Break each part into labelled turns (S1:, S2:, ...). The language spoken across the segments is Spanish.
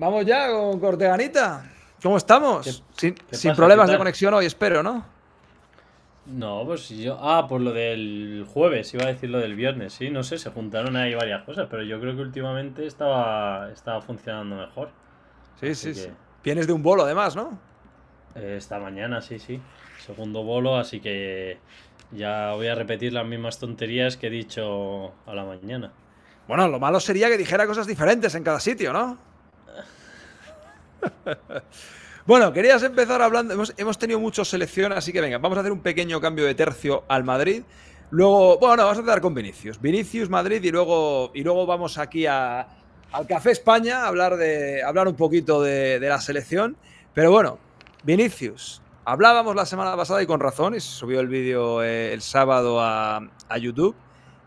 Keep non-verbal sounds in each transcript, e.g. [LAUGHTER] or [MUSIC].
S1: Vamos ya con Corteganita. ¿Cómo estamos? sin, problemas de conexión hoy, espero, ¿no?
S2: No, pues yo. Ah, por lo del jueves, iba a decir lo del viernes, sí, no sé, se juntaron ahí varias cosas, pero yo creo que últimamente estaba, estaba funcionando mejor. Sí, sí, sí. Vienes de un bolo además, ¿no? Eh, esta mañana, sí, sí. Segundo bolo, así que ya voy a repetir las mismas tonterías
S1: que he dicho a la mañana. Bueno, lo malo sería que dijera cosas diferentes en cada sitio, ¿no? [LAUGHS] bueno, querías empezar hablando. Hemos, tenido mucho selección, así que venga, vamos a hacer un pequeño cambio de tercio al Madrid. Luego, bueno, vamos a empezar con Vinicius. Vinicius, Madrid y luego, y luego vamos aquí a, al Café España a hablar, de, hablar un poquito de, la selección. Pero bueno, Vinicius. Hablábamos la semana pasada y con razón, y se subió el vídeo eh, el sábado a, a YouTube.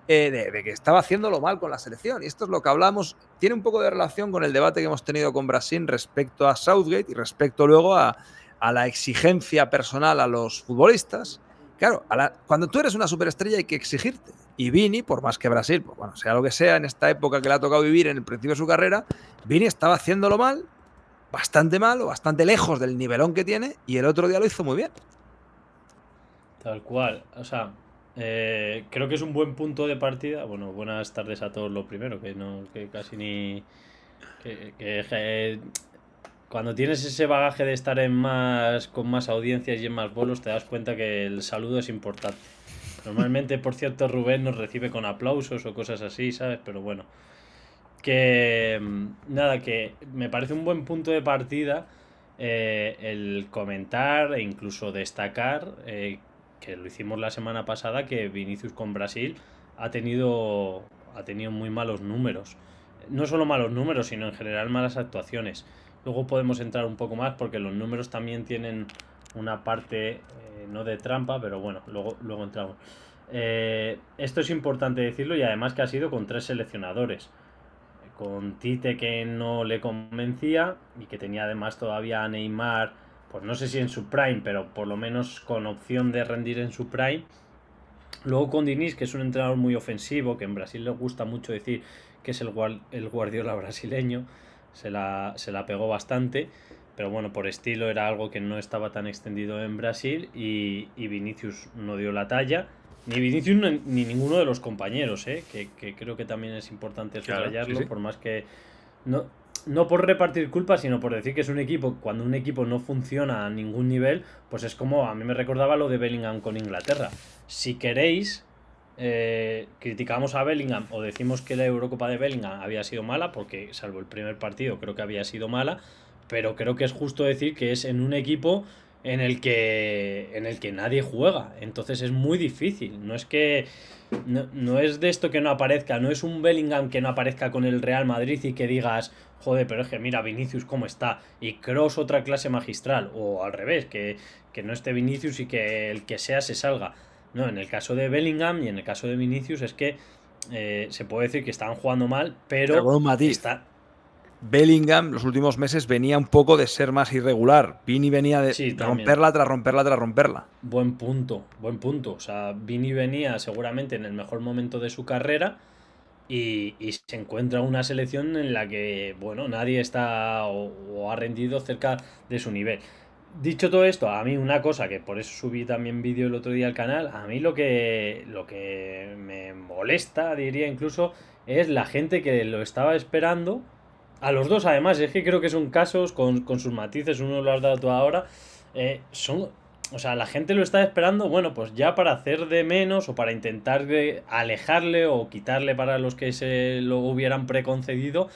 S1: Eh, de, que estaba haciéndolo mal con la selección. Y esto es lo que hablamos, tiene un poco de relación con el debate que hemos tenido con Brasil respecto a Southgate y respecto luego a, a la exigencia personal a los futbolistas. Claro, cuando tú eres una superestrella hay que exigirte. Y Vini, por más que Brasil, pues bueno, sea lo que sea, en esta época que le ha tocado vivir en el principio de su carrera, Vini estaba haciéndolo mal, bastante mal o bastante lejos del nivelón que tiene, y el otro día lo hizo muy bien.
S2: Tal cual. O sea, eh, creo que es un buen punto de partida. Bueno, buenas tardes a todos lo primero, que no, casi ni. Que, cuando tienes ese bagaje de estar en más. con más audiencias y en más bolos, te das cuenta que el saludo es importante. Normalmente, por cierto, Rubén nos recibe con aplausos o cosas así, ¿sabes? Pero bueno. Que. Nada, que me parece un buen punto de partida. Eh, el comentar e incluso destacar eh, que lo hicimos la semana pasada, que Vinicius con Brasil ha tenido, ha tenido muy malos números. No solo malos números, sino en general malas actuaciones. Luego podemos entrar un poco más porque los números también tienen una parte, eh, no de trampa, pero bueno, luego, luego entramos. Eh, esto es importante decirlo y además que ha sido con tres seleccionadores. Con Tite que no le convencía y que tenía además todavía a Neymar pues no sé si en su prime, pero por lo menos con opción de rendir en su prime. Luego con Diniz, que es un entrenador muy ofensivo, que en Brasil le gusta mucho decir que es el, Guardiola [LAUGHS] brasileño, se la, pegó bastante, pero bueno, por estilo era algo que no estaba tan extendido en Brasil y, Vinicius no dio la talla. Ni Vinicius ni ninguno de los compañeros, ¿eh? que, creo que también es importante subrayarlo, por más que no, no por repartir culpa, sino por decir que es un equipo, cuando un equipo no funciona a ningún nivel, pues es como a mí me recordaba lo de Bellingham con Inglaterra. Si queréis, eh, criticamos a Bellingham o decimos que la Eurocopa de Bellingham había sido mala, porque salvo el primer partido creo que había sido mala, pero creo que es justo decir que es en un equipo en el que en el que nadie juega. Entonces es muy difícil. No es que no, es de esto que no aparezca, no es un Bellingham que no aparezca con el Real Madrid y que digas, joder, pero es que mira Vinicius cómo está y Cross otra clase magistral o al revés, que, no esté Vinicius y que el que sea se salga. No, en el caso de Bellingham y en el caso de Vinicius
S1: es que eh, se puede decir que están jugando mal, pero Bellingham los últimos meses venía un poco de ser más irregular. Vini venía de romperla tras romperla tras romperla. Buen punto,
S2: buen punto. O sea, Vini venía seguramente en el mejor momento de su carrera y, se encuentra una selección en la que, bueno, nadie está o, ha rendido cerca de su nivel. Dicho todo esto, a mí una cosa que por eso subí también vídeo el otro día al canal, a mí lo que, lo que me molesta, diría incluso, es la gente que lo estaba esperando a los dos, además, es que creo que son casos con, sus matices, uno lo has dado ahora. Eh, son. O sea, la gente lo está esperando, bueno, pues ya para hacer de menos o para intentar alejarle o quitarle para los que se lo hubieran preconcedido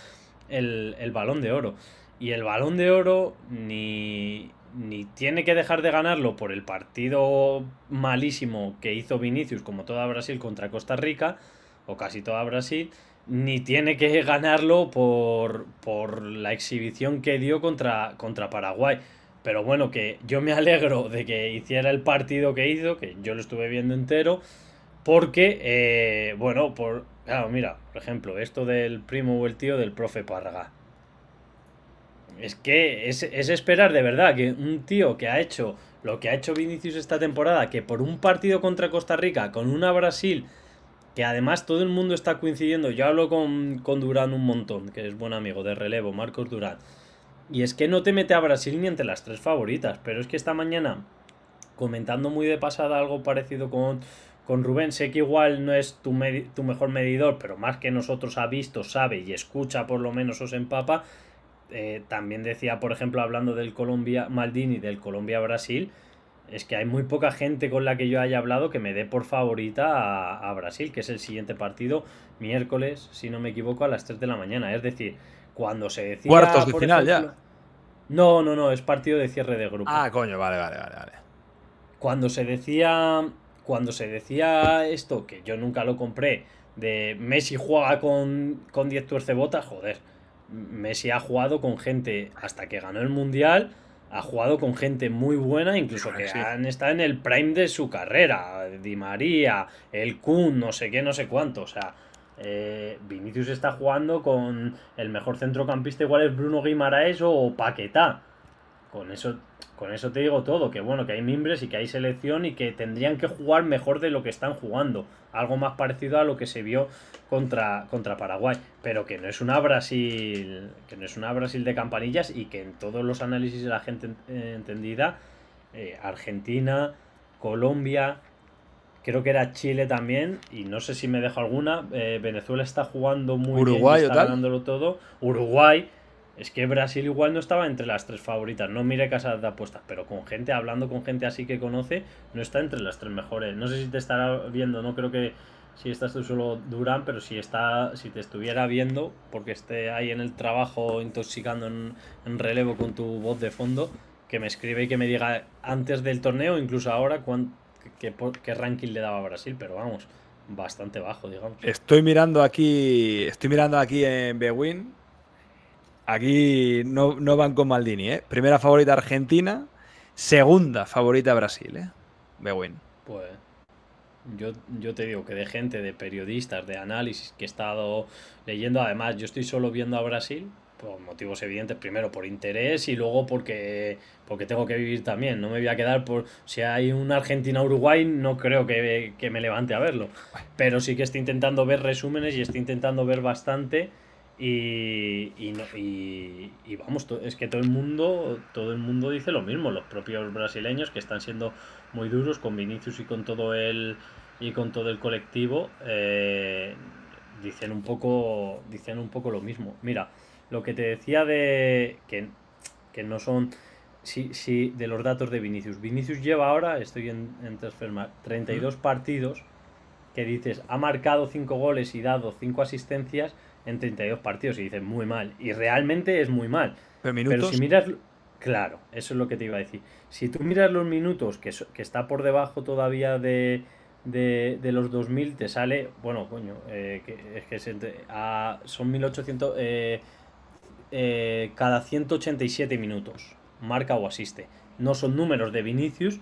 S2: el, balón de oro. Y el balón de oro ni, ni tiene que dejar de ganarlo por el partido malísimo que hizo Vinicius, como toda Brasil contra Costa Rica, o casi toda Brasil, ni tiene que ganarlo por, por la exhibición que dio contra, contra Paraguay. Pero bueno, que yo me alegro de que hiciera el partido que hizo, que yo lo estuve viendo entero, porque, eh, bueno, por, claro, mira, por ejemplo, esto del primo o el tío del profe Parga. Es que es, es esperar de verdad que un tío que ha hecho lo que ha hecho Vinicius esta temporada, que por un partido contra Costa Rica, con una Brasil que además todo el mundo está coincidiendo. Yo hablo con, Durán un montón, que es buen amigo de relevo, Marcos Durán. Y es que no te mete a Brasil ni entre las tres favoritas, pero es que esta mañana, comentando muy de pasada algo parecido con, con Rubén, sé que igual no es tu, tu mejor medidor, pero más que nosotros ha visto, sabe y escucha por lo menos os empapa. Eh, también decía, por ejemplo, hablando del Colombia-Maldini, del Colombia-Brasil, es que hay muy poca gente con la que yo haya hablado que me dé por favorita a, Brasil, que es el siguiente partido, miércoles, si no me equivoco, a las 3 de la mañana. Es decir, cuando se decía Cuartos de final ya. No, no, no, es partido de cierre de grupo. Ah, coño, vale, vale, vale, vale. Cuando se decía. Cuando se decía esto, que yo nunca lo compré, de Messi juega con, con 10 botas, joder. Messi ha jugado con gente hasta que ganó el Mundial ha jugado con gente muy buena, incluso que han estado en el prime de su carrera. Di María, el Kun, no sé qué, no sé cuánto. O sea, eh, Vinicius está jugando con el mejor centrocampista, igual es Bruno Guimaraes o Paquetá. Con eso con eso te digo todo, que bueno, que hay mimbres y que hay selección y que tendrían que jugar mejor de lo que están jugando. Algo más parecido a lo que se vio contra, contra Paraguay. Pero que no es una Brasil. Que no es una Brasil de campanillas y que en todos los análisis de la gente eh, entendida. Eh, Argentina, Colombia, creo que era Chile también, y no sé si me dejo alguna. Eh, Venezuela está jugando muy bien, está ganándolo todo. Uruguay, es que Brasil igual no estaba entre las tres favoritas. No mire casas de apuestas, pero con gente, hablando con gente así que conoce, no está entre las tres mejores. No sé si te estará viendo, no creo que si estás tú solo Durán, pero si está, si te estuviera viendo, porque esté ahí en el trabajo intoxicando en, relevo con tu voz de fondo, que me escribe y que me diga antes del torneo, incluso ahora, qué, qué ranking le daba a Brasil, pero vamos, bastante bajo, digamos.
S1: Estoy mirando aquí, estoy mirando aquí en Bewin Aquí no, van con Maldini, ¿eh? Primera favorita Argentina, segunda favorita Brasil, ¿eh?
S2: Bewin. Pues yo, yo, te digo que de gente, de periodistas, de análisis que he estado leyendo, además yo estoy solo viendo a Brasil por motivos evidentes, primero por interés y luego porque, porque tengo que vivir también, no me voy a quedar por, si hay un Argentina-Uruguay no creo que, que me levante a verlo, pero sí que estoy intentando ver resúmenes y estoy intentando ver bastante y, y, y, vamos, es que todo el mundo todo el mundo dice lo mismo, los propios brasileños que están siendo muy duros con Vinicius y con todo el y con todo el colectivo eh, dicen un poco dicen un poco lo mismo. Mira, lo que te decía de que, no son de los datos de Vinicius. Vinicius lleva ahora, estoy en, en 32 partidos que dices, ha marcado 5 goles y dado 5 asistencias en 32 partidos y dices muy mal. Y realmente es muy mal. Pero, si miras. Claro, eso es lo que te iba a decir. Si tú miras los minutos, que, que está por debajo todavía de, de, de, los 2000 te sale, bueno, coño, eh, que, es que son 1800 eh, eh, cada 187 minutos, marca o asiste. No son números de Vinicius,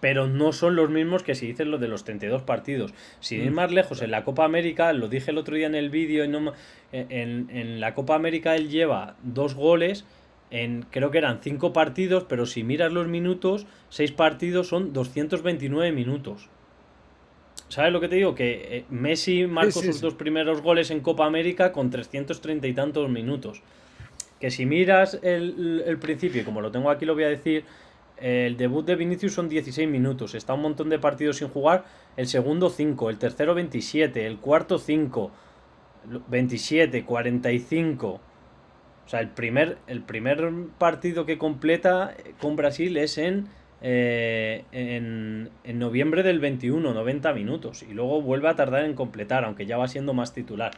S2: pero no son los mismos que si dicen los de los 32 partidos. Sin ir mm. más lejos, en la Copa América, lo dije el otro día en el vídeo, en, en, la Copa América él lleva dos goles en creo que eran cinco partidos, pero si miras los minutos, seis partidos son 229 minutos. ¿Sabes lo que te digo? Que eh, Messi marcó sus dos primeros goles en Copa América con 330 y tantos minutos. Que si miras el, el principio, como lo tengo aquí, lo voy a decir, el debut de Vinicius son 16 minutos, está un montón de partidos sin jugar, el segundo 5, el tercero 27, el cuarto 5, 27, 45. O sea, el primer, el primer partido que completa con Brasil es en, eh, en, noviembre del 21, 90 minutos, y luego vuelve a tardar en completar, aunque ya va siendo más titular.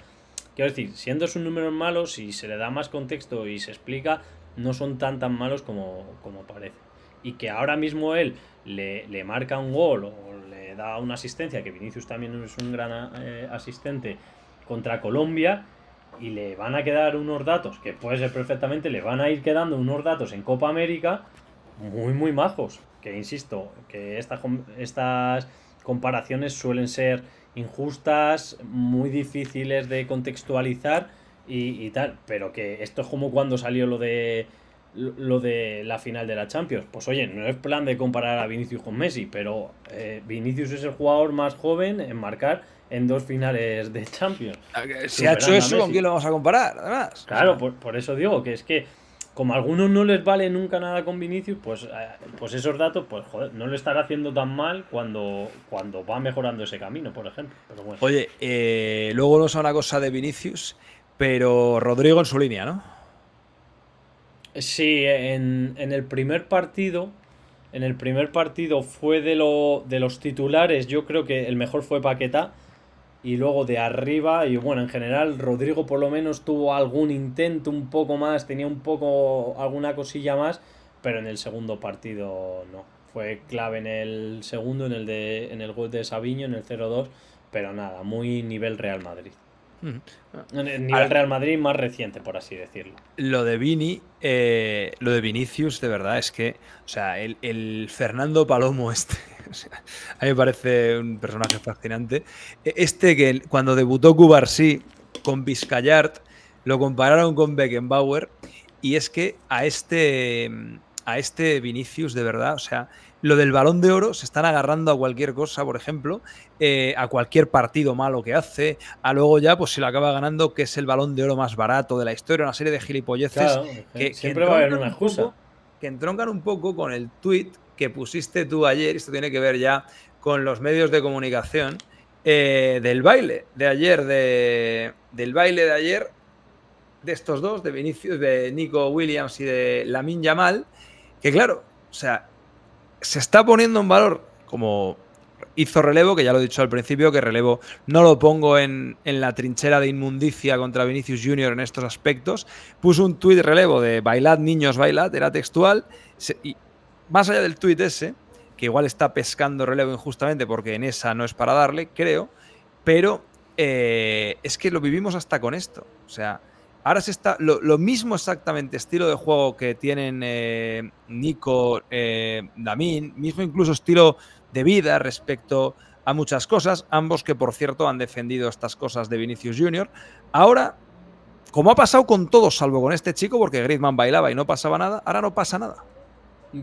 S2: Quiero decir, siendo sus números malos, si se le da más contexto y se explica, no son tan tan malos como parece y que ahora mismo él le, marca un gol o le da una asistencia, que Vinicius también es un gran eh, asistente contra Colombia, y le van a quedar unos datos, que puede ser perfectamente, le van a ir quedando unos datos en Copa América muy, muy majos. Que insisto, que estas comparaciones suelen ser injustas, muy difíciles de contextualizar y tal, pero que esto es como cuando salió lo de lo de la final de la Champions. Pues oye, no es plan de comparar a Vinicius con Messi, pero eh, Vinicius es el jugador más joven en marcar en dos finales de Champions.
S1: Ah, si ha hecho eso, ¿con quién
S2: lo vamos a comparar? Además. Claro, por, eso digo que es que como a algunos no les vale nunca nada con Vinicius, pues, eh, pues esos datos, pues joder, no lo estará haciendo tan mal cuando, cuando va mejorando ese camino, por ejemplo.
S1: Oye, eh, luego nos a una cosa de Vinicius, pero Rodrigo en su línea, ¿no? Sí, en, el primer partido. En el primer partido
S2: fue de, lo, de los titulares, yo creo que el mejor fue Paqueta, Y luego de arriba, y bueno, en general, Rodrigo por lo menos tuvo algún intento un poco más, tenía un poco alguna cosilla más, pero en el segundo partido no. Fue clave en el segundo, en el, de, en el gol de Sabiño, en el 0-2, pero nada, muy nivel Real Madrid. El Real Madrid más reciente, por así decirlo.
S1: Lo de Vini, eh, lo de Vinicius, de verdad, es que, o sea, el, Fernando Palomo este, [LAUGHS] a mí me parece un personaje fascinante. E, este que cuando debutó Cubarsí con Vizcayart, lo compararon con Beckenbauer y es que a este a este Vinicius de verdad. O sea, lo del balón de oro se están agarrando a cualquier cosa, por ejemplo, eh, a cualquier partido malo que hace, a luego ya, pues se lo acaba ganando, que es el balón de oro más barato de la historia, una serie de gilipolleces. que, siempre va a haber una excusa. que entroncan un poco con el tweet que pusiste tú ayer, esto tiene que ver ya con los medios de comunicación, eh, del baile de ayer, del baile de ayer de estos dos, de Vinicius, de Nico Williams y de Lamin Yamal, que claro, o sea, se está poniendo en valor como hizo relevo, que ya lo he dicho al principio, que relevo no lo pongo en, la trinchera de inmundicia contra Vinicius Jr. en estos aspectos. Puso un tuit relevo de bailad niños, bailad, era textual. y más allá del tuit ese, que igual está pescando relevo injustamente porque en esa no es para darle, creo, pero eh, es que lo vivimos hasta con esto. O sea, Ahora se está. Lo, mismo exactamente, estilo de juego que tienen eh, Nico, eh, mismo incluso estilo de vida respecto a muchas cosas. Ambos que, por cierto, han defendido estas cosas de Vinicius Jr. Ahora, como ha pasado con todos, salvo con este chico, porque Griezmann bailaba y no pasaba nada, ahora no pasa nada.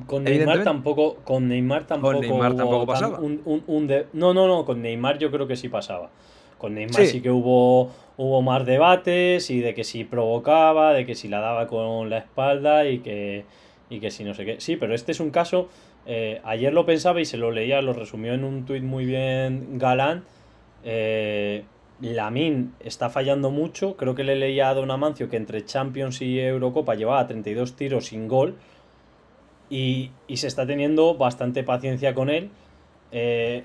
S1: Con Neymar tampoco,
S2: con Neymar tampoco, pasaba. No, no, no, con Neymar yo creo que sí pasaba. Con Neymar sí. que hubo, hubo más debates y de que si provocaba, de que si la daba con la espalda y que, que si no sé qué. Sí, pero este es un caso, eh, ayer lo pensaba y se lo leía, lo resumió en un tuit muy bien galán. Eh, Lamin está fallando mucho. Creo que le leía a Don Amancio que entre Champions y Eurocopa llevaba 32 tiros sin gol. Y, y se está teniendo bastante paciencia con él. Eh,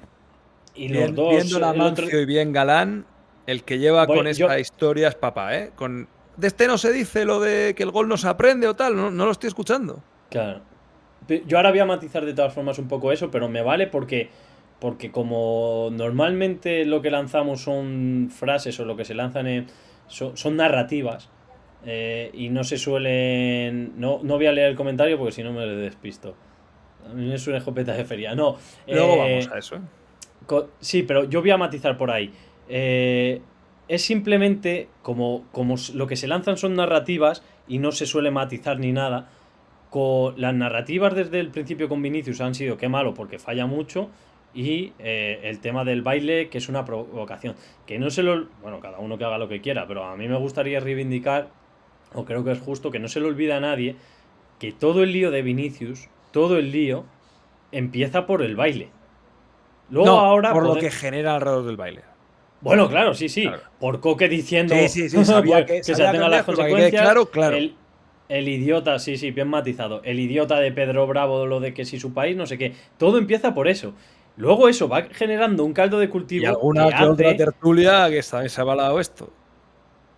S2: y los dos. Viendo la y
S1: bien Galán, el que lleva con esta historia es papá, ¿eh? Con... De este no se dice lo de que el gol no se aprende o tal, no, lo estoy escuchando. Claro. Yo ahora voy a matizar de todas formas un poco eso, pero
S2: me vale porque porque como normalmente lo que lanzamos son frases o lo que se lanzan son, narrativas eh, y no se suelen... No, no voy a leer el comentario porque si no me despisto. A mí me escopeta de feria. No. Luego eh, vamos a eso. Sí, pero yo voy a matizar por ahí. Eh, es simplemente como, como lo que se lanzan son narrativas y no se suele matizar ni nada. Con, las narrativas desde el principio con Vinicius han sido qué malo porque falla mucho y eh, el tema del baile que es una provocación. Que no se lo... Bueno, cada uno que haga lo que quiera, pero a mí me gustaría reivindicar, o creo que es justo, que no se lo olvide a nadie que todo el lío de Vinicius, todo el lío, empieza por el baile
S1: ahora. Por lo que
S2: genera alrededor del baile. Bueno, claro, sí, sí. Por Coque diciendo [LAUGHS] pues, que, se tengan las consecuencias. Claro, El, idiota, sí, sí, bien matizado. El idiota de Pedro Bravo, lo de que si su país, no sé qué. Todo empieza por eso. Luego eso va generando un caldo de cultivo. Y alguna que otra tertulia que se ha avalado esto.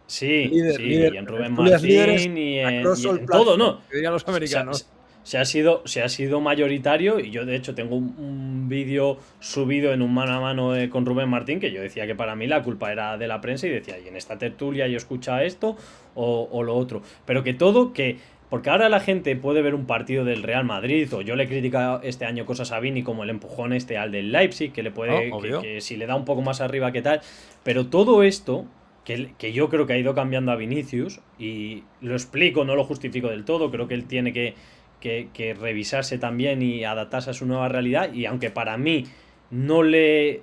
S2: Sí, sí, y en Rubén Martín y en, y todo, ¿no? Que
S1: dirían los americanos
S2: se ha sido, se ha sido mayoritario y yo de hecho tengo un, vídeo subido en un mano a mano eh, con Rubén Martín que yo decía que para mí la culpa era de la prensa y decía, y en esta tertulia yo escucha esto o, lo otro, pero que todo que... Porque ahora la gente puede ver un partido del Real Madrid, o yo le he criticado este año cosas a Vini como el empujón este al del Leipzig, que le puede, ah, que, si le da un poco más arriba que tal, pero todo esto que, que, yo creo que ha ido cambiando a Vinicius y lo explico, no lo justifico del todo, creo que él tiene que, que, revisarse también y adaptarse a su nueva realidad. Y aunque para mí no le,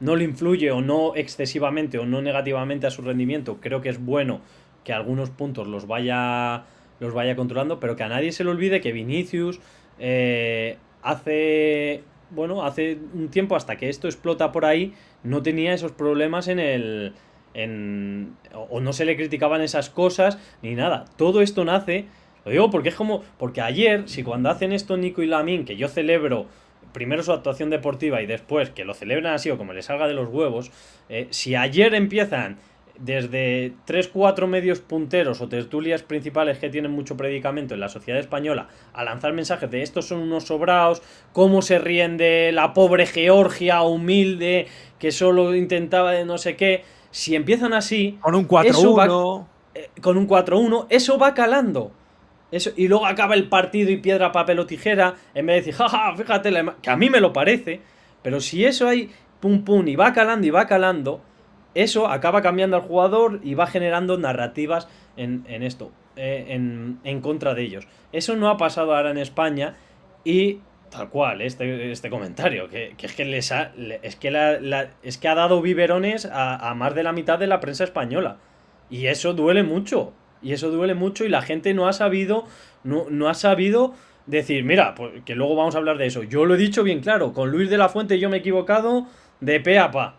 S2: no le influye o no excesivamente o no negativamente a su rendimiento, creo que es bueno que algunos puntos los vaya, los vaya controlando, pero que a nadie se le olvide que Vinicius eh, hace bueno, hace un tiempo hasta que esto explota por ahí, no tenía esos problemas en el... En, o no se le criticaban esas cosas, ni nada. Todo esto nace lo digo porque es como, porque ayer, si cuando hacen esto Nico y Lamín, que yo celebro primero su actuación deportiva y después que lo celebran así o como le salga de los huevos, eh, si ayer empiezan desde 3-4 medios punteros o tertulias principales que tienen mucho predicamento en la sociedad española a lanzar mensajes de estos son unos sobraos, cómo se ríen de la pobre Georgia humilde que solo intentaba de no sé qué, si empiezan así... Con un 4-1... Eh, con un 4-1, eso va calando y luego acaba el partido y piedra, papel o tijera, en vez de decir, jaja, ja, fíjate, que a mí me lo parece, pero si eso hay pum pum y va calando y va calando, eso acaba cambiando al jugador y va generando narrativas en, esto, eh, en, contra de ellos. Eso no ha pasado ahora en España y tal cual, este, este comentario, que, es que les ha, es que es que ha dado biberones a, a más de la mitad de la prensa española. Y eso duele mucho, y eso duele mucho y la gente no ha sabido, no, ha sabido decir, mira, pues, que luego vamos a hablar de eso. Yo lo he dicho bien claro, con Luis de la Fuente yo me he equivocado de pe a pa.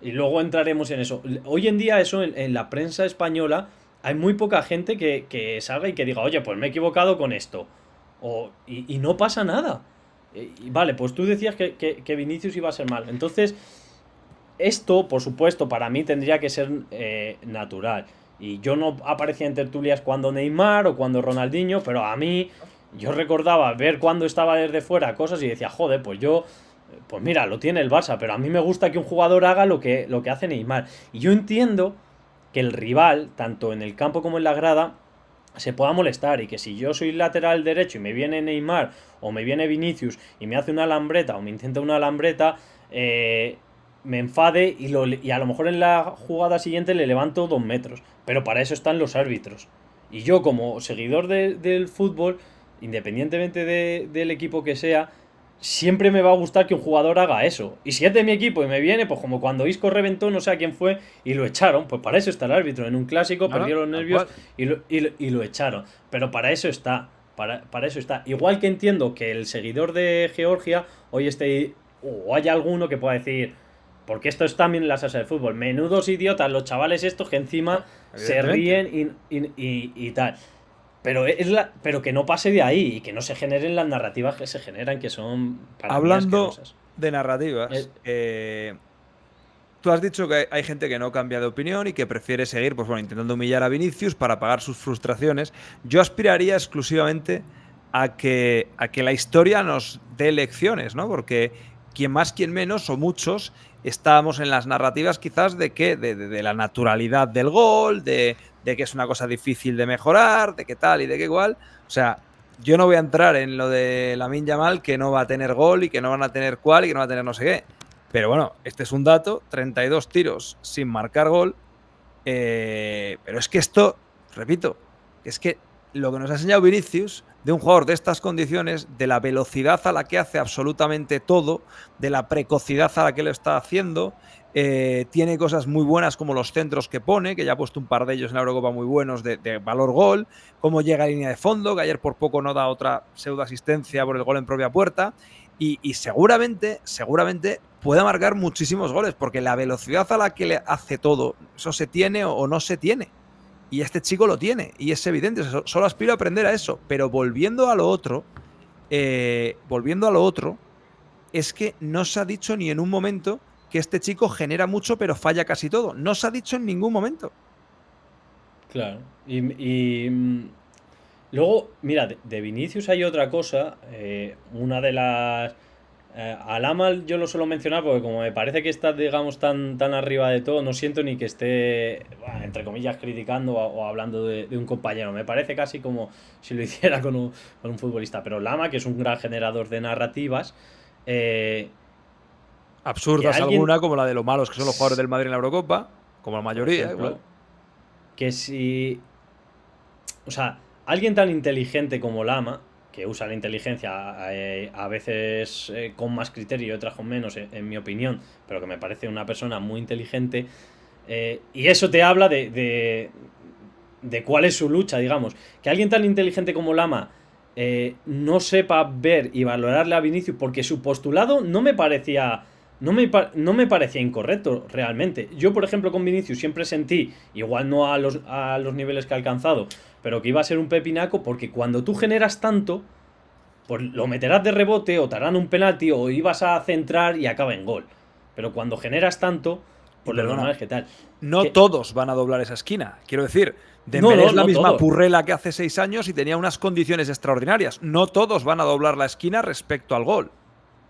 S2: Y luego entraremos en eso. Hoy en día eso en, la prensa española hay muy poca gente que, que, salga y que diga, oye, pues me he equivocado con esto. y, no pasa nada. Eh, vale, pues tú decías que, Vinicius iba a ser mal. Entonces, esto, por supuesto, para mí tendría que ser eh, natural. Y yo no aparecía en tertulias cuando Neymar o cuando Ronaldinho, pero a mí yo recordaba ver cuando estaba desde fuera cosas y decía, joder, pues yo, pues mira, lo tiene el Barça, pero a mí me gusta que un jugador haga lo que, lo que hace Neymar. Y yo entiendo que el rival, tanto en el campo como en la grada, se pueda molestar y que si yo soy lateral derecho y me viene Neymar o me viene Vinicius y me hace una lambreta o me intenta una alambreta, eh, me enfade y, lo, a lo mejor en la jugada siguiente le levanto dos metros. Pero para eso están los árbitros. Y yo como seguidor del fútbol, independientemente del equipo que sea, siempre me va a gustar que un jugador haga eso. Y si es de mi equipo y me viene, pues como cuando Isco reventó, no sé a quién fue, y lo echaron, pues para eso está el árbitro. En un clásico perdió los nervios y lo, echaron. Pero para eso está. Para, para eso está. Igual que entiendo que el seguidor de Georgia hoy esté. o haya alguno que pueda decir porque esto es también la salsa del fútbol. Menudos idiotas los chavales estos que encima se ríen y, tal. Pero, es la, pero que no pase de ahí y que no se generen las narrativas que se generan, que son... Para Hablando
S1: de narrativas, eh, tú has dicho que hay gente que no cambia de opinión y que prefiere seguir pues, bueno, intentando humillar a Vinicius para pagar sus frustraciones. Yo aspiraría exclusivamente a que, a que la historia nos dé lecciones, ¿no? Porque quien más, quien menos, o muchos, estábamos en las narrativas quizás de que de, la naturalidad del gol, de, que es una cosa difícil de mejorar, de qué tal y de qué igual. O sea, yo no voy a entrar en lo de la mal, que no va a tener gol y que no van a tener cual y que no va a tener no sé qué. Pero bueno, este es un dato, 32 tiros sin marcar gol. Eh, pero es que esto, repito, es que lo que nos ha enseñado Vinicius de un jugador de estas condiciones, de la velocidad a la que hace absolutamente todo, de la precocidad a la que lo está haciendo. Eh, tiene cosas muy buenas como los centros que pone, que ya ha puesto un par de ellos en la Eurocopa muy buenos de, valor gol, cómo llega a línea de fondo, que ayer por poco no da otra pseudo asistencia por el gol en propia puerta. Y, seguramente, seguramente puede marcar muchísimos goles, porque la velocidad a la que le hace todo, eso se tiene o no se tiene. Y este chico lo tiene, y es evidente, solo aspiro a aprender a eso. Pero volviendo a lo otro, eh, volviendo a lo otro, es que no se ha dicho ni en un momento que este chico genera mucho pero falla casi todo. No se ha dicho en ningún momento.
S2: Claro. Y, mm, luego, mira, de, Vinicius hay otra cosa. Eh, una de las eh, a Lama yo lo suelo mencionar porque como me parece que está, digamos, tan, tan arriba de todo, no siento ni que esté, entre comillas, criticando o, hablando de, un compañero. Me parece casi como si lo [LAUGHS] hiciera con un, con un futbolista. Pero Lama, que es un gran generador de narrativas, eh, absurdas alguna, como la de los malos que son los jugadores del Madrid en la Eurocopa, como la mayoría. Que si... O sea, alguien tan inteligente como Lama que usa la inteligencia eh, a veces eh, con más criterio y otras con menos, eh, en, mi opinión, pero que me parece una persona muy inteligente. y eso te habla de, de, de, cuál es su lucha, digamos. Que alguien tan inteligente como Lama no sepa ver y valorarle a Vinicius porque su postulado no me parecía... No me, no me, parecía incorrecto realmente. Yo, por ejemplo, con Vinicius siempre sentí, igual no a los, a los niveles que ha alcanzado, pero que iba a ser un pepinaco porque cuando tú generas tanto, pues lo meterás de rebote o te harán un penalti o ibas
S1: a centrar y acaba en gol. Pero cuando generas tanto, pues lo una es que tal. No todos van a doblar esa esquina. Quiero decir, de es la misma purrela que hace seis años y tenía unas condiciones extraordinarias. No todos van a doblar la esquina respecto al gol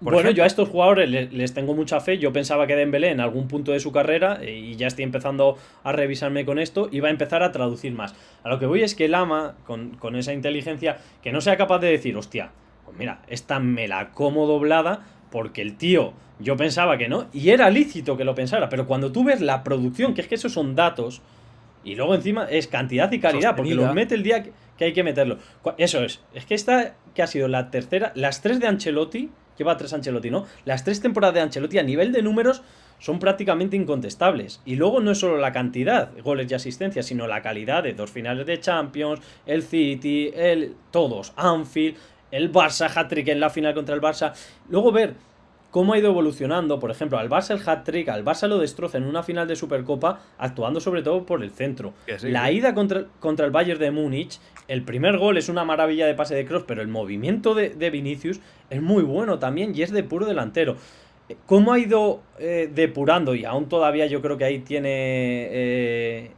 S1: bueno, yo a
S2: estos jugadores les, tengo mucha fe. Yo pensaba que Dembélé en algún punto de su carrera, eh, y ya estoy empezando a revisarme con esto, iba a empezar a traducir más. A lo que voy es que el ama, con, esa inteligencia, que no sea capaz de decir, hostia, pues mira, esta me la como doblada, porque el tío, yo pensaba que no, y era lícito que lo pensara, pero cuando tú ves la producción, que es que esos son datos, y luego encima es cantidad y calidad, porque lo mete el día que, que hay que meterlo. Eso es, es que esta, que ha sido la tercera, las tres de Ancelotti lleva tres Ancelotti, ¿no? Las tres temporadas de Ancelotti a nivel de números son prácticamente incontestables. Y luego no es solo la cantidad, goles y asistencias, sino la calidad de dos finales de Champions, el City, el todos, Anfield, el Barça, hat en la final contra el Barça. Luego ver cómo ha ido evolucionando, por ejemplo, al Barça el hat-trick, al Barça lo destroza en una final de Supercopa, actuando sobre todo por el centro. la ida contra, el Bayern de Múnich, el primer gol es una maravilla de pase de cross, pero el movimiento de, Vinicius es muy bueno también y es de puro delantero. Eh, ¿Cómo ha ido eh, depurando? Y aún todavía yo creo que ahí tiene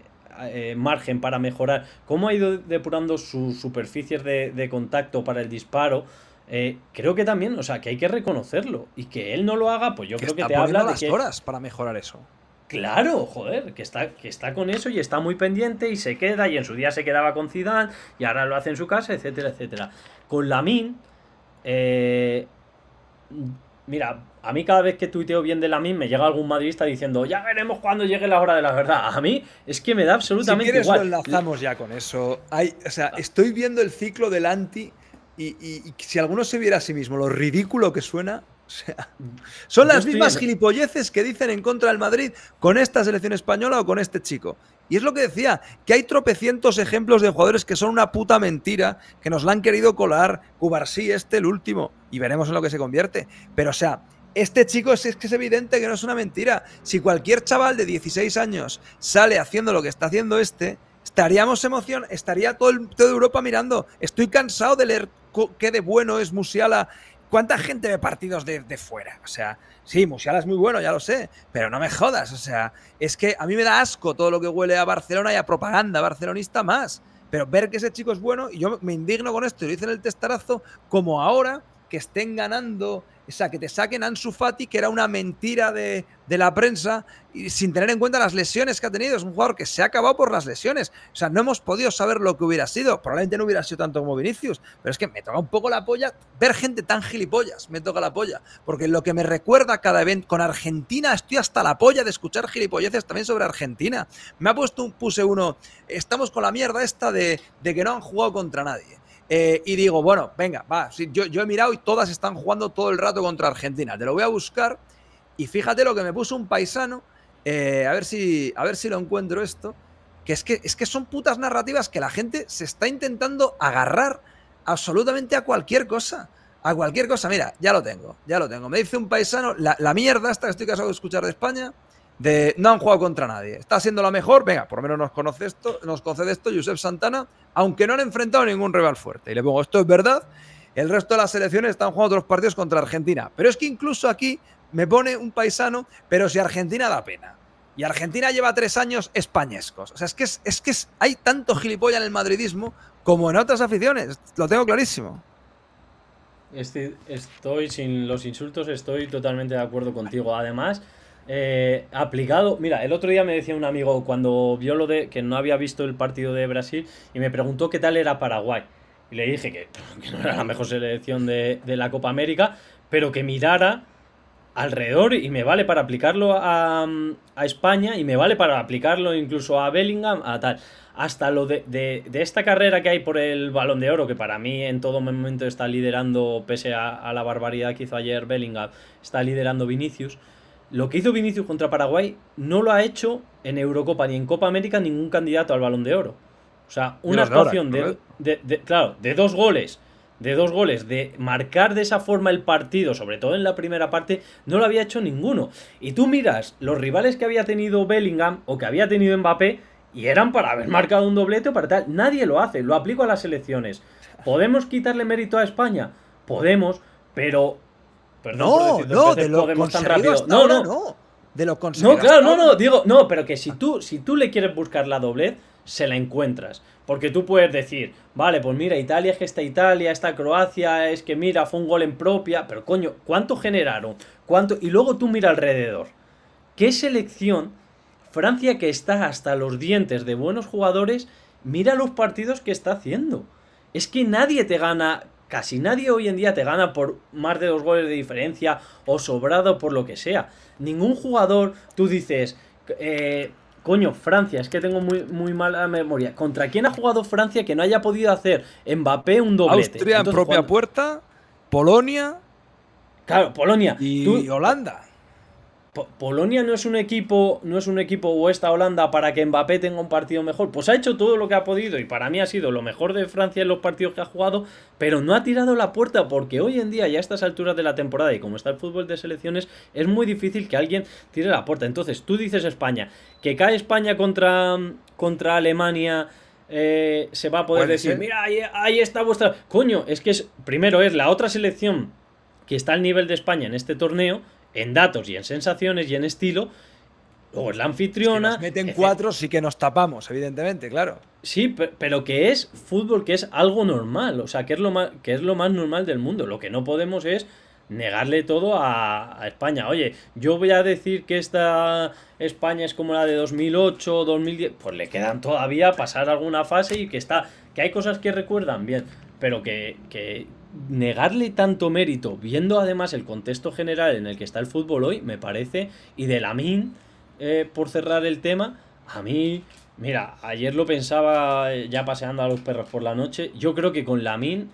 S2: eh, margen para mejorar. ¿Cómo ha ido depurando sus superficies de, de contacto para el disparo? Eh, creo que también, o sea, que hay que reconocerlo. Y que él no lo haga, pues yo creo que te habla las horas
S1: para mejorar eso. Claro, joder,
S2: que está, que está con eso y está muy pendiente y se queda, y en su día se quedaba con Zidane, y ahora lo hace en su casa, etcétera, etcétera. Con Lamin, eh, mira, a mí cada vez que tuiteo bien de Lamin me llega algún madridista diciendo, ya veremos cuando llegue la hora de la verdad. A
S1: mí es que me da absolutamente si quieres, lo enlazamos ya con eso. Hay, o sea, estoy viendo el ciclo del anti y, si alguno se viera a sí mismo, lo ridículo que suena. O sea, [LAUGHS] son las mismas gilipolleces que dicen en contra del Madrid con esta selección española o con este chico. Y es lo que decía, que hay tropecientos ejemplos de jugadores que son una puta mentira, que nos la han querido colar. Cubarsí, este, el último, y veremos en lo que se convierte. Pero, o sea, este chico es, es que es evidente que no es una mentira. Si cualquier chaval de 16 años sale haciendo lo que está haciendo este, Estaríamos emoción, estaría todo el, Europa mirando. Estoy cansado de leer qué de bueno es Musiala. ¿Cuánta gente ve partidos de, de, fuera? O sea, sí, Musiala es muy bueno, ya lo sé, pero no me jodas. O sea, es que a mí me da asco todo lo que huele a Barcelona y a propaganda barcelonista más. Pero ver que ese chico es bueno, y yo me indigno con esto, y lo hice en el testarazo, como ahora que estén ganando o sea, que te saquen a Ansu Fati, que era una mentira de, la prensa, y sin tener en cuenta las lesiones que ha tenido. Es un jugador que se ha acabado por las lesiones. O sea, no hemos podido saber lo que hubiera sido. Probablemente no hubiera sido tanto como Vinicius, pero es que me toca un poco la polla ver gente tan gilipollas. Me toca la polla. Porque lo que me recuerda cada evento con Argentina, estoy hasta la polla de escuchar gilipolleces también sobre Argentina. Me ha puesto un puse uno. Estamos con la mierda esta de que no han jugado contra nadie. Eh, y digo, bueno, venga, va. yo, yo he mirado y todas están jugando todo el rato contra Argentina. Te lo voy a buscar. Y fíjate lo que me puso un paisano. Eh, a, ver si, a ver si lo encuentro esto. Que es, que es que son putas narrativas que la gente se está intentando agarrar absolutamente a cualquier cosa. A cualquier cosa. Mira, ya lo tengo, ya lo tengo. Me dice un paisano, la, la mierda esta que estoy casado de escuchar de España de no han jugado contra nadie. Está siendo la mejor, venga, por lo menos nos, conoce esto, nos concede esto Josep Santana, aunque no han enfrentado ningún rival fuerte. Y le pongo, esto es verdad, el resto de las selecciones están jugando otros partidos contra Argentina. Pero es que incluso aquí me pone un paisano, pero si Argentina da pena. Y Argentina lleva tres años españescos. O sea, es que, es, que hay tanto gilipollas en el madridismo como en otras aficiones. Lo tengo clarísimo.
S2: estoy sin los insultos, estoy totalmente de acuerdo contigo. Además, eh, aplicado. Mira, el otro día me decía un amigo cuando vio lo de que no había visto el partido de Brasil y me preguntó qué tal era Paraguay. Y le dije que,
S1: [LAUGHS] no era la mejor
S2: selección de, la Copa América, pero que mirara alrededor y me vale para aplicarlo a, España y me vale para aplicarlo incluso a Bellingham, a tal. Hasta lo de, esta carrera que hay por el balón de oro, que para mí en todo momento está liderando, pese a, a la barbaridad que hizo ayer Bellingham, está liderando Vinicius. Lo que hizo Vinicius contra Paraguay no lo ha hecho en Eurocopa ni en Copa América ningún candidato al balón de oro. O sea, una actuación de, claro, de dos goles, de dos goles, de marcar de esa forma el partido, sobre todo en la primera parte, no lo había hecho ninguno. Y tú miras los rivales que había tenido Bellingham o que había tenido Mbappé y eran para haber marcado un doblete o para tal. Nadie lo hace, lo aplico a las elecciones. [LAUGHS] ¿Podemos quitarle mérito a España? Podemos, pero pero no, no, de lo no, no, no.
S1: De No, claro, no, no. Digo,
S2: no, pero que si tú, si tú le quieres buscar la doblez, se la encuentras. Porque tú puedes decir, vale, pues mira, Italia es que está Italia, está Croacia, es que mira, fue un gol en propia. Pero coño, ¿cuánto generaron? ¿Cuánto? Y luego tú mira alrededor. ¿Qué selección? Francia que está hasta los dientes de buenos jugadores, mira los partidos que está haciendo. Es que nadie te gana Casi nadie hoy en día te gana por más de dos goles de diferencia o sobrado por lo que sea. Ningún jugador, tú dices, eh, coño, Francia, es que tengo muy, muy mala memoria. ¿Contra quién ha jugado Francia que no haya podido hacer Mbappé un doblete? Austria en propia puerta, Polonia. Claro, Polonia. Y Holanda. Polonia no es un equipo, no es un equipo o esta Holanda para que Mbappé tenga un partido mejor. Pues ha hecho todo lo que ha podido y para mí ha sido lo mejor de Francia en los partidos que ha jugado, pero no ha tirado la puerta porque hoy en día ya a estas alturas de la temporada y como está el fútbol de selecciones es muy difícil que alguien tire la puerta. Entonces, tú dices España, que cae España contra contra Alemania eh, se va a poder decir, mira, ahí, ahí, está vuestra... Coño, es que es, primero es la otra selección que está al nivel de España en este torneo en datos y en sensaciones y en estilo. Luego es la anfitriona. nos meten cuatro, sí que nos tapamos, evidentemente, claro. Sí, pero que es fútbol, que es algo normal, o sea, que es lo más, que es lo más normal del mundo. Lo que no podemos es negarle todo a, España. Oye, yo voy a decir que esta España es como la de 2008, 2010. Pues le quedan todavía pasar alguna fase y que está, que hay cosas que recuerdan bien, pero que negarle tanto mérito, viendo además el contexto general en el que está el fútbol hoy, me parece, y de Lamín, eh, por cerrar el tema, a mí, mira, ayer lo pensaba eh, ya paseando a los perros por la noche, yo creo que con min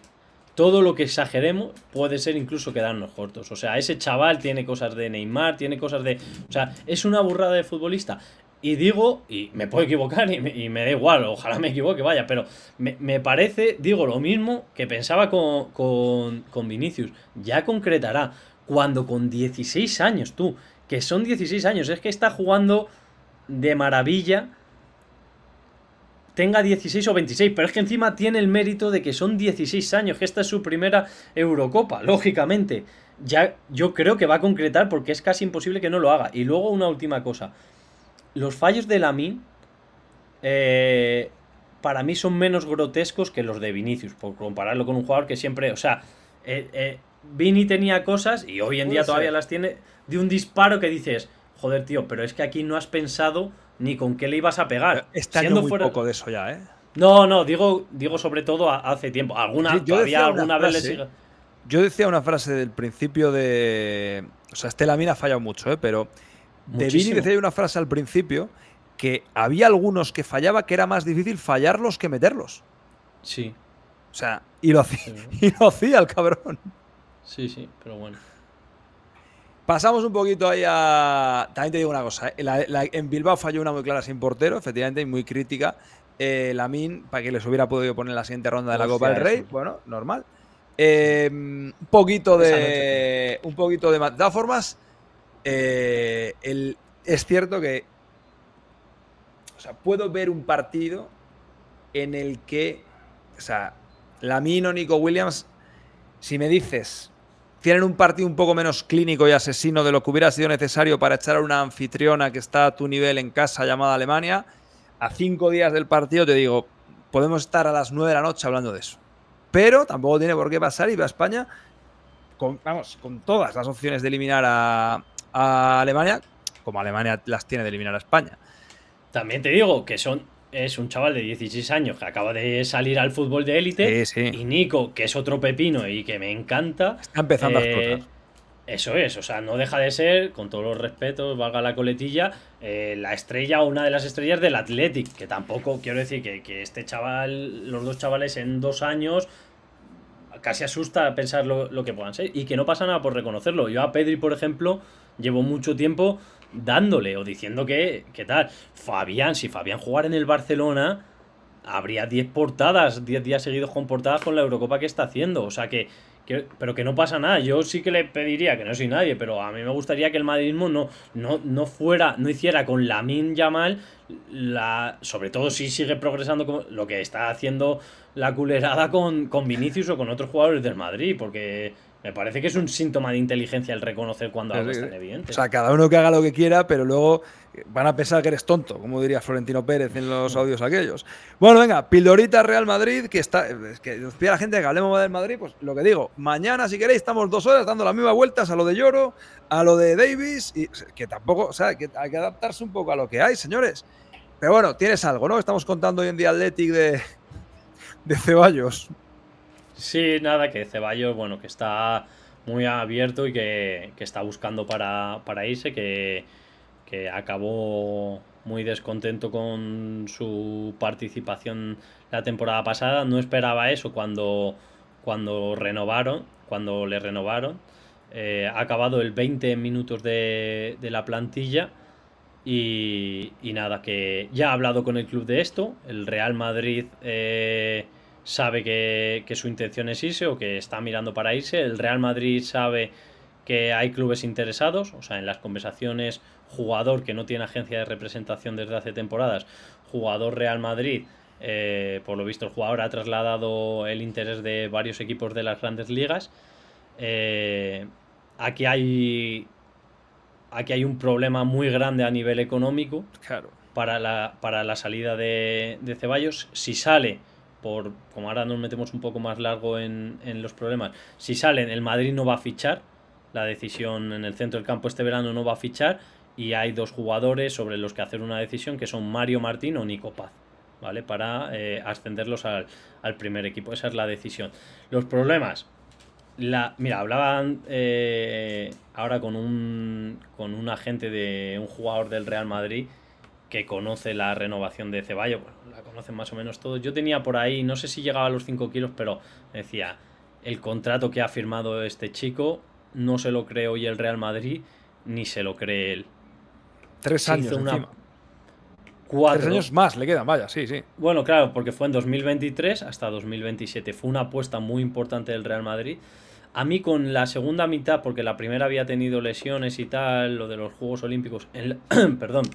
S2: todo lo que exageremos puede ser incluso quedarnos cortos. O sea, ese chaval tiene cosas de Neymar, tiene cosas de... O sea, es una burrada de futbolista y digo, y me puedo equivocar y me, da igual, ojalá me equivoque, vaya, pero me, parece, digo lo mismo que pensaba con, con, con, Vinicius. Ya concretará, cuando con 16 años, tú, que son 16 años, es que está jugando de maravilla, tenga 16 o 26, pero es que encima tiene el mérito de que son 16 años, que esta es su primera Eurocopa, lógicamente. Ya yo creo que va a concretar porque es casi imposible que no lo haga. Y luego una última cosa los fallos de Lamin eh, para mí son menos grotescos que los de Vinicius, por compararlo con un jugador que siempre, o sea, eh, eh tenía cosas y hoy en día todavía las tiene de un disparo que dices, joder tío, pero es que aquí no has pensado ni con qué le ibas a pegar. Está muy poco de eso ya, ¿eh? No, no, digo, digo sobre todo hace tiempo. Alguna, yo, vez le
S1: Yo decía una frase del principio de. O sea, este Lamin ha fallado mucho, ¿eh? pero de Vini decía una frase al principio que había algunos que fallaba que era más difícil fallarlos que meterlos. Sí. O sea, y lo hacía, sí. [LAUGHS] y lo hacía el cabrón.
S2: Sí, sí, pero bueno.
S1: Pasamos un poquito ahí a. También te digo una cosa. Eh, en Bilbao falló una muy clara sin portero, efectivamente, y muy crítica. Eh, la Min, para que les hubiera podido poner la siguiente ronda de la Copa del Rey. Bueno, normal. Eh, un poquito de. Un poquito de. De todas formas, eh, es cierto que puedo ver un partido en el que, o sea, Lamino, Nico Williams, si me dices, tienen un partido un poco menos clínico y asesino de lo que hubiera sido necesario para echar a una anfitriona que está a tu nivel en casa llamada Alemania, a cinco días del partido te digo, podemos estar a las nueve de la noche hablando de eso. Pero tampoco tiene por qué pasar y va a España con todas las opciones de eliminar a, a Alemania, como Alemania las tiene de eliminar a España. También te
S2: digo que son es un chaval de 16 años que acaba de salir al fútbol de élite. Y Nico, que es otro pepino y que me encanta. Está
S1: empezando a eh, explotar.
S2: Eso es, o sea, no deja de ser, con todos los respetos, valga la coletilla, eh, la estrella o una de las estrellas del Athletic. Que tampoco quiero decir que, este chaval, los dos chavales en dos años. Casi asusta pensar lo que puedan ser y que no pasa nada por reconocerlo. Yo a Pedri, por ejemplo, llevo mucho tiempo dándole o diciendo que, qué tal. Fabián, si Fabián jugara en el Barcelona, habría 10 portadas, 10 días seguidos con portadas con la Eurocopa que está haciendo. O sea que, pero que no pasa nada. Yo sí que le pediría, que no soy nadie, pero a mí me gustaría que el madridismo no, no, no fuera, no hiciera con Lamin Yamal, la, sobre todo si sigue progresando como, lo que está haciendo la culerada con, con Vinicius o con otros jugadores del Madrid, porque me parece que es un síntoma de inteligencia el reconocer cuando algo es tan evidente. O sea,
S1: cada uno que haga lo que quiera, pero luego van a pensar que eres tonto, como diría Florentino Pérez en los mm. audios aquellos. Bueno, venga, Pildorita Real Madrid, que está. Que nos la gente que hablemos del Madrid, pues lo que digo, mañana, si queréis, estamos dos horas dando las mismas vueltas a lo de Lloro, a lo de Davis, y que tampoco, o sea, hay que adaptarse un poco a lo que hay, señores. Pero bueno, tienes algo, ¿no? Estamos contando hoy en día de, de Ceballos.
S2: Sí, nada, que Ceballos, bueno, que está muy abierto y que, está buscando para, irse, que, acabó muy descontento con su participación la temporada pasada. No esperaba eso cuando, cuando renovaron, cuando le renovaron. Eh, ha acabado el 20 minutos de, de la plantilla. Y, y, nada, que ya ha hablado con el club de esto. El Real Madrid eh, sabe que, su intención es irse o que está mirando para irse. El Real Madrid sabe que hay clubes interesados, o sea, en las conversaciones jugador que no tiene agencia de representación desde hace temporadas, jugador Real Madrid, eh, por lo visto el jugador ha trasladado el interés de varios equipos de las grandes ligas. Eh, aquí hay aquí hay un problema muy grande a nivel económico claro. para, la, para la salida de, de Ceballos. Si sale por como ahora nos metemos un poco más largo en, los problemas, si salen, el Madrid no va a fichar, la decisión en el centro del campo este verano no va a fichar y hay dos jugadores sobre los que hacer una decisión que son Mario Martín o Nico Paz. ¿Vale? Para eh, ascenderlos al, al, primer equipo. Esa es la decisión. Los problemas. La, mira, hablaban eh, ahora con un, con un agente de un jugador del Real Madrid que conoce la renovación de Ceballos, bueno, la conocen más o menos todos. Yo tenía por ahí, no sé si llegaba a los 5 kilos, pero decía, el contrato que ha firmado este chico no se lo cree hoy el Real Madrid, ni se lo cree él. Tres años una...
S1: Cuatro. años
S2: más le quedan, vaya, sí, sí. Bueno, claro, porque fue en 2023 hasta 2027. Fue una apuesta muy importante del Real Madrid. A mí con la segunda mitad, porque la primera había tenido lesiones y tal, lo de los Juegos Olímpicos, [CLEARS THROAT] perdón,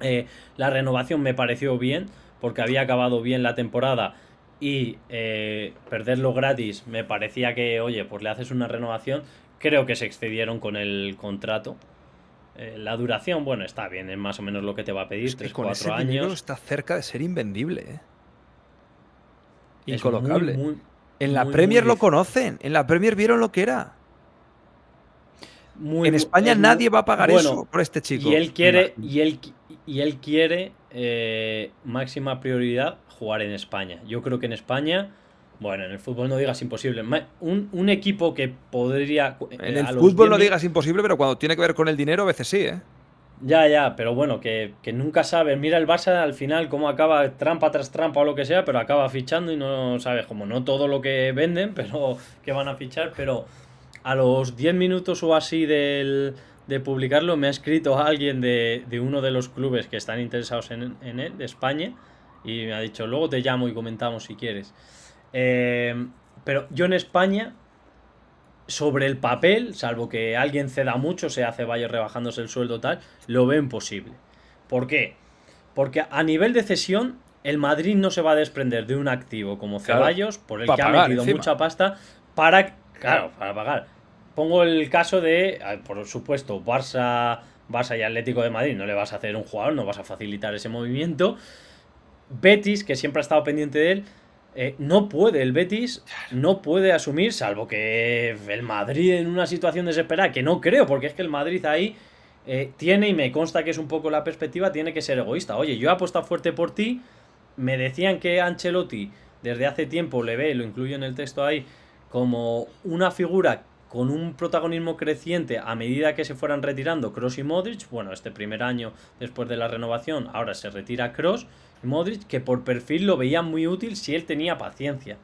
S2: eh, la renovación me pareció bien, porque había acabado bien la temporada y eh, perderlo gratis me parecía que, oye, pues le haces una renovación. Creo que se excedieron con el contrato. Eh, la duración, bueno, está bien, es más o menos lo que te va a pedir, es 3, 4 años. está
S1: cerca de ser invendible. ¿eh? Incolocable. en la Premier lo conocen, en la Premier vieron lo que era. En España nadie va a pagar eso por este chico. Y él quiere,
S2: y él, y él quiere eh, máxima prioridad jugar en España. Yo creo que en España. Bueno, en el fútbol no digas imposible. Un, equipo que podría. Eh, en el fútbol no digas
S1: imposible, pero cuando
S2: tiene que ver con el dinero, a veces sí, ¿eh? Ya, ya, pero bueno, que, que nunca sabes. Mira el Barça al final cómo acaba trampa tras trampa o lo que sea, pero acaba fichando y no sabes, como no todo lo que venden, [LAUGHS] pero que van a fichar, pero a los 10 minutos o así del, de publicarlo, me ha escrito alguien de, uno de los clubes que están interesados en, en, él, de España, y me ha dicho, luego te llamo y comentamos si quieres. Em, pero yo en España, sobre el papel, salvo que alguien ceda mucho, se hace rebajándose el sueldo tal, lo veo imposible. ¿Por qué? Porque a nivel de cesión, el Madrid no se va a desprender de un activo como Ceballos, por el que ha metido mucha pasta, para, claro, para pagar pongo el caso de, por supuesto, Barça, Barça y Atlético de Madrid, no le vas a hacer un jugador, no vas a facilitar ese movimiento. Betis, que siempre ha estado pendiente de él, eh, no puede, el Betis no puede asumir, salvo que el Madrid en una situación desesperada, que no creo, porque es que el Madrid ahí eh, tiene, y me consta que es un poco la perspectiva, tiene que ser egoísta. Oye, yo he apostado fuerte por ti, me decían que Ancelotti desde hace tiempo le ve, lo incluyo en el texto ahí, como una figura con un protagonismo creciente a medida que se fueran retirando Cross y Modric. Bueno, este primer año después de la renovación, ahora se retira Cross y Modric, que por perfil lo veía muy útil si él tenía paciencia.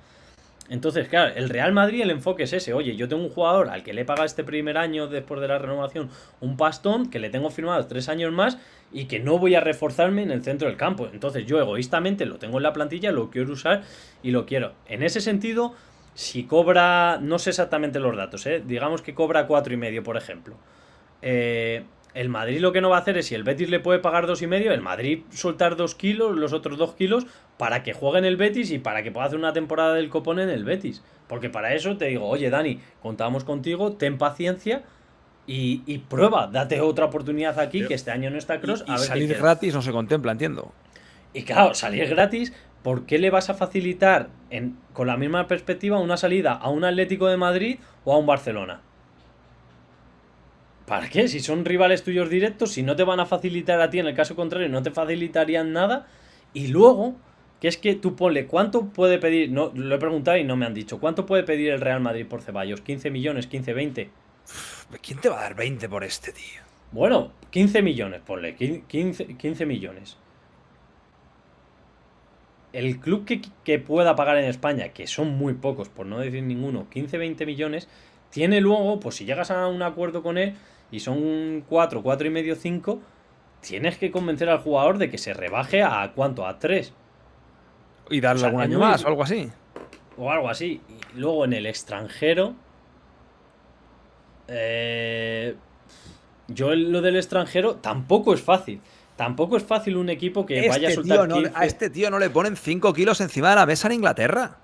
S2: Entonces, claro, el Real Madrid el enfoque es ese. Oye, yo tengo un jugador al que le he pagado este primer año después de la renovación un pastón, que le tengo firmado tres años más y que no voy a reforzarme en el centro del campo. Entonces yo egoístamente lo tengo en la plantilla, lo quiero usar y lo quiero. En ese sentido, si cobra, no sé exactamente los datos, ¿eh? digamos que cobra cuatro y medio, por ejemplo. Eh, el Madrid lo que no va a hacer es si el Betis le puede pagar dos y medio, el Madrid soltar dos kilos, los otros dos kilos, para que juegue en el Betis y para que pueda hacer una temporada del copón en el Betis. Porque para eso te digo, oye Dani, contamos contigo, ten paciencia. Y, prueba, date otra oportunidad aquí, que este año no está Cross. a salir gratis
S1: no se contempla, entiendo.
S2: Y claro, salir gratis, ¿por qué le vas a facilitar con la misma perspectiva una salida a un Atlético de Madrid o a un Barcelona? ¿Para qué? Si son rivales tuyos directos, si no te van a facilitar a ti, en el caso contrario, no te facilitarían nada. Y luego, que es que tú ponle, ¿cuánto puede pedir? No, lo he preguntado y no me han dicho. ¿Cuánto puede pedir el Real Madrid por Ceballos? ¿15 millones? ¿15, 20? ¿Quién te va a dar 20 por este, tío? Bueno, 15 millones, ponle. 15, 15 millones el club que, pueda pagar en España, que son muy pocos, por no decir ninguno, 15, 20 millones, tiene luego, pues si llegas a un acuerdo con él y son 4, 4 y medio, 5, tienes que convencer al jugador de que se rebaje a cuánto, a 3. Y darle algún año más o algo así. O algo así. luego en el extranjero... Eh, yo lo del extranjero tampoco es fácil. Tampoco es fácil un equipo que este vaya a soltar. No, a este tío no le ponen 5 kilos encima de la mesa en Inglaterra.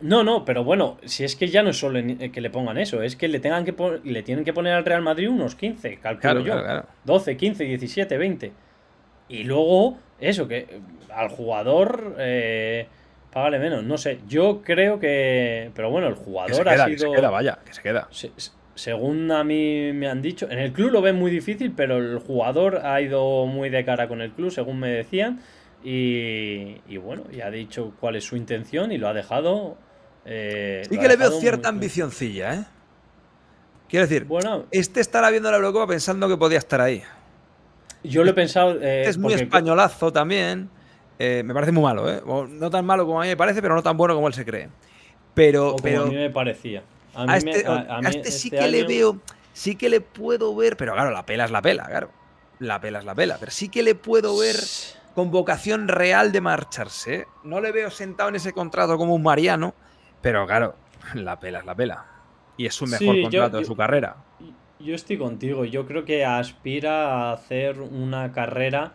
S2: No, no, pero bueno, si es que ya no es solo eh, que le pongan eso, es que le tengan que le tienen que poner al Real Madrid unos 15, calculo yo. 12, 15, 17, 20. Y luego, eso, que eh, al jugador eh, págale menos, no sé. Yo creo que. Pero bueno, el jugador ha sido. Que se vaya, que se queda. Se, según a mí me han dicho, en el club lo ven muy difícil, pero el jugador ha ido muy de cara con el club, según me decían. Y, bueno, y ha dicho cuál es su intención y lo ha dejado. Eh, y que le veo cierta
S1: ambicioncilla, ¿eh? Quiero decir, bueno, este estará viendo la Eurocopa pensando que podía estar ahí. Yo lo he pensado. Eh, este es muy españolazo también. Eh, me parece muy malo, ¿eh? no tan malo como a mí me parece, pero no tan bueno como él se cree. Pero. pero... a mí me parecía. A, este, este, sí este que le veo, sí que le puedo ver, pero claro, la pela es la pela, claro. La pela es la pela, pero sí que le puedo ver con vocación real de marcharse. ¿eh? No le veo sentado en ese contrato como un mariano, pero claro, la pela es la pela. Y es su mejor contrato de su carrera. Yo estoy contigo,
S2: yo creo que aspira a hacer una carrera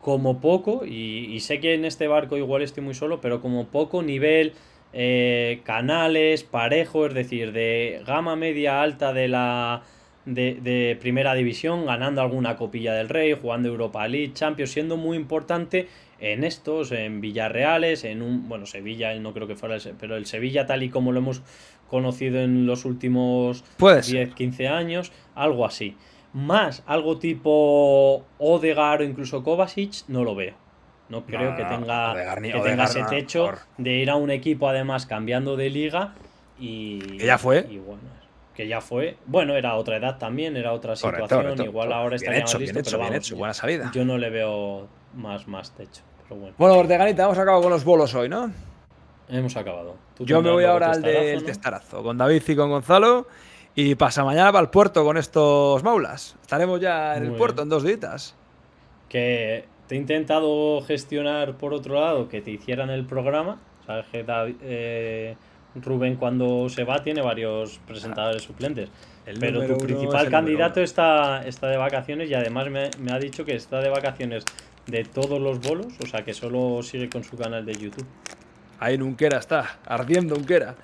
S2: como poco, y sé que en este barco igual estoy muy solo, pero como poco nivel eh, canales, parejo, es decir, de gama media alta de la de, primera división, ganando alguna copilla del Rey, jugando Europa League, Champions, siendo muy importante en estos, en Villarreales, en un, bueno, Sevilla, no creo que fuera, pero el Sevilla tal y como lo hemos conocido en los últimos 10, 15 años, algo así. Más algo tipo Odegar o incluso Kovacic, no lo veo. No creo que tenga, ese techo de ir a un equipo, además, cambiando de liga. Y, ¿Que ya fue? bueno, que ya fue. Bueno, era otra edad también, era otra situación. Igual pues ahora está bien listo, pero vamos, buena salida. Yo, no le veo más, más techo.
S1: bueno. bueno, Orteganita, hemos acabado con los bolos hoy, ¿no? Hemos acabado. yo me voy ahora al del testarazo, con David y con Gonzalo. Y pasa mañana para el puerto con estos maulas.
S2: Estaremos ya en el puerto en dos ditas Que ¿Te he intentado gestionar por otro lado que te hicieran el programa? Sabes que eh, Rubén cuando se va tiene varios presentadores suplentes. Pero tu principal candidato está, está de vacaciones y además me, ha dicho que está de vacaciones de todos los bolos, o sea que solo sigue con su canal de YouTube. Ahí Nunquera está, ardiendo Unquera.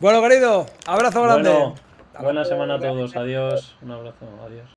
S1: Bueno, querido, abrazo grande. buena semana a todos, adiós. Un abrazo, adiós.